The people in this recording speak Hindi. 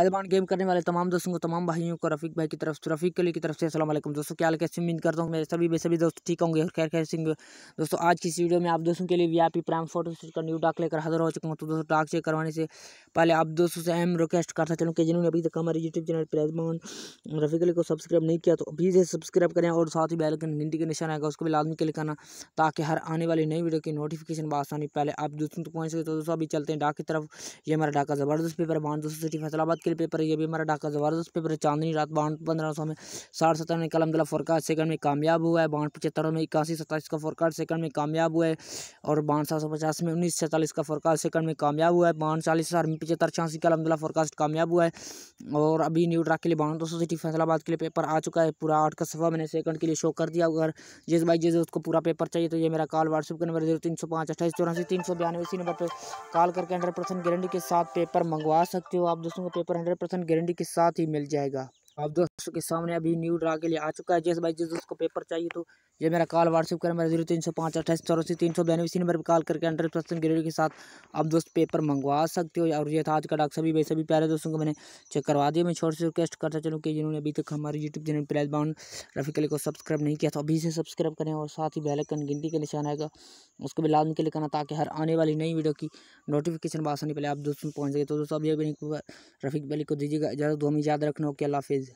एलबान गेम करने वाले तमाम दोस्तों को तमाम भाइयों को रफीक भाई की तरफ से रफीक अली की तरफ से असल दोस्तों क्या कैसे उम्मीद करता हूँ मेरे सभी सभी दोस्त ठीक होंगे और खैर खैर सिंह दोस्तों आज की इस वीडियो में आप दोस्तों के लिए वी आई प्राइम फोटो का न्यू डाक लेकर हाजिर हो चुका हूँ तो दोस्तों डाक चेक करवाने से पहले आप दोस्तों से अहम रिक्वेस्ट करता चलूँ कि जिन्होंने अभी तक हमारे यूट्यूब चैनल पर एजमान रफीक अली को सब्सक्राइब नहीं किया तो अभी से सब्सक्राइब करें और साथ ही बैल घंटी के निशान आएगा उसको भी लाजमी क्लिक करना ताकि हर आने वाली नई वीडियो की नोटिफिकेशन बसानी पहले आप दोस्तों तक पहुँच सके तो दोस्तों अभी चलते हैं डाक की तरफ ये हमारा डाका ज़बरदस्त पेपर बान दोस्तों सिटी फैसलाबाद के मुश्किल पेपर है ये भी हमारा ढाका ज़बरदस्त पेपर है चांदनी रात बाउंड पंद्रह सौ में साठ सत्तर में कल अहमदिल्ला फोरकास्ट सेकंड में कामयाब हुआ है बाउंड पचहत्तर में इक्यासी सत्ताईस का फोरकास्ट सेकंड में कामयाब हुआ है और बाउंड सात सौ पचास में उन्नीस सैंतालीस का फोरकास्ट सेकंड में कामयाब हुआ है बाउंड चालीस हज़ार में पचहत्तर छियासी का अलहमदिल्ला फोरकास्ट कामयाब हुआ है और अभी न्यू ड्राक के लिए बाउंड दो सौ सिटी फैसलाबाद के लिए पेपर आ चुका है पूरा आठ का सफ़ा मैंने सेकंड के लिए शो कर दिया अगर जिस भाई जिस उसको पूरा पेपर चाहिए तो ये मेरा कॉल व्हाट्सअप का नंबर जीरो तीन सौ पाँच अट्ठाईस चौरासी तीन सौ बयानवे इसी नंबर पर कॉल करके हंड्रेड परसेंट गारंटी के साथ पेपर मंगवा सकते हो आप दोस्तों का पेपर हंड्रेड परसेंट गारंटी के साथ ही मिल जाएगा आप दोस्तों के सामने अभी न्यू ड्रा के लिए आ चुका है जैसे भाई जिस दोस्त को पेपर चाहिए तो ये मेरा कॉल व्हाट्सअप करें मेरा जीरो तीन सौ पाँच अट्ठाईस चौरासी तीन सौ बयानवे इसी नंबर पर कॉल करके हंड्रेड परसेंट ग्रेड के साथ आप दोस्त पेपर मंगवा सकते हो और ये था आज का डाक सभी भाई सभी प्यारे दोस्तों को मैंने चेक करवा दिया मैं छोटे से रिक्वेस्ट करता चलूँ कि जिन्होंने अभी तक हमारे यूट्यूब चैनल प्लेज बाउंड रफी कली को सब्सक्राइब नहीं किया तो अभी से सब्सक्राइब करें और साथ ही बेलकन गिनती के निशान आएगा उसको भी लाजम के लिए करना ताकि हर आने वाली नई वीडियो की नोटिफिकेशन बासानी पहले आप दोस्तों पहुँच गए तो दोस्तों अभी अभी रफीक बली को दीजिएगा इजाज़त दो हमें याद रखना ओके अल्लाह हाफिज़